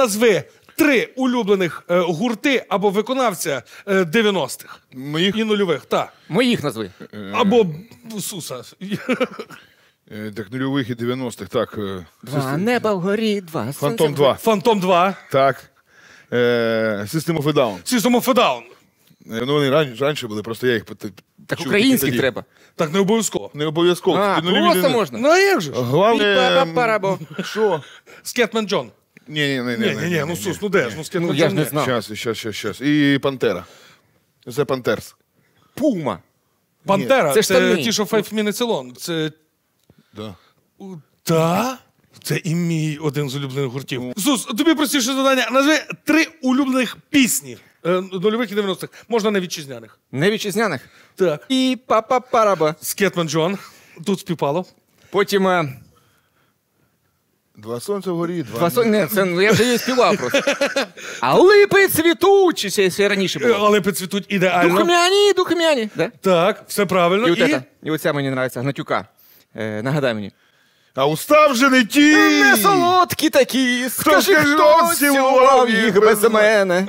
Назви три улюблених е, гурти або виконавця е, 90-х Моїх і нульових. Та. Моїх назви. Е, або е, Суса. Е, так нульових і 90-х, так. Два неба вгорі, два Фантом 2. Фантом 2. Так. Е, System of a Down. System of a Down. Ну, вони раніше були, просто я їх пот- Так почув українських треба. Так не обов'язково. Не обов'язково. А, просто можна. Ну а як же ж? Головне, Що? Скетмен Джон. Ні, ні, ні, ні, ні, ну сус, ну де ж, ну з ким ну, ну, я ж не знав. Щас, щас, щас, щас. І Пантера. Це Пантерс. Пума. Пантера, це це, ж штани. ті, що Five Minutes Alone. Це Да. та? Це і мій один з улюблених гуртів. Сус, тобі простіше завдання. Назви три улюблених пісні е, нульових і 90-х. Можна не вітчизняних. Не вітчизняних. Так. І папа параба. Скетман Джон. Тут співпало. Потім е, Два сонця вгорі, два. Два сон... Ні, це, ну, я вже її співав просто. А липи цвітуть, чи це раніше було. Але цвітуть, ідеально. Духмяні, духмяні. Да? Так, все правильно. І, от це, і оця мені нравиться Гнатюка. Е, нагадай мені. А уста вже не ті. Не солодкі такі, скажи, хто цілував їх без мене.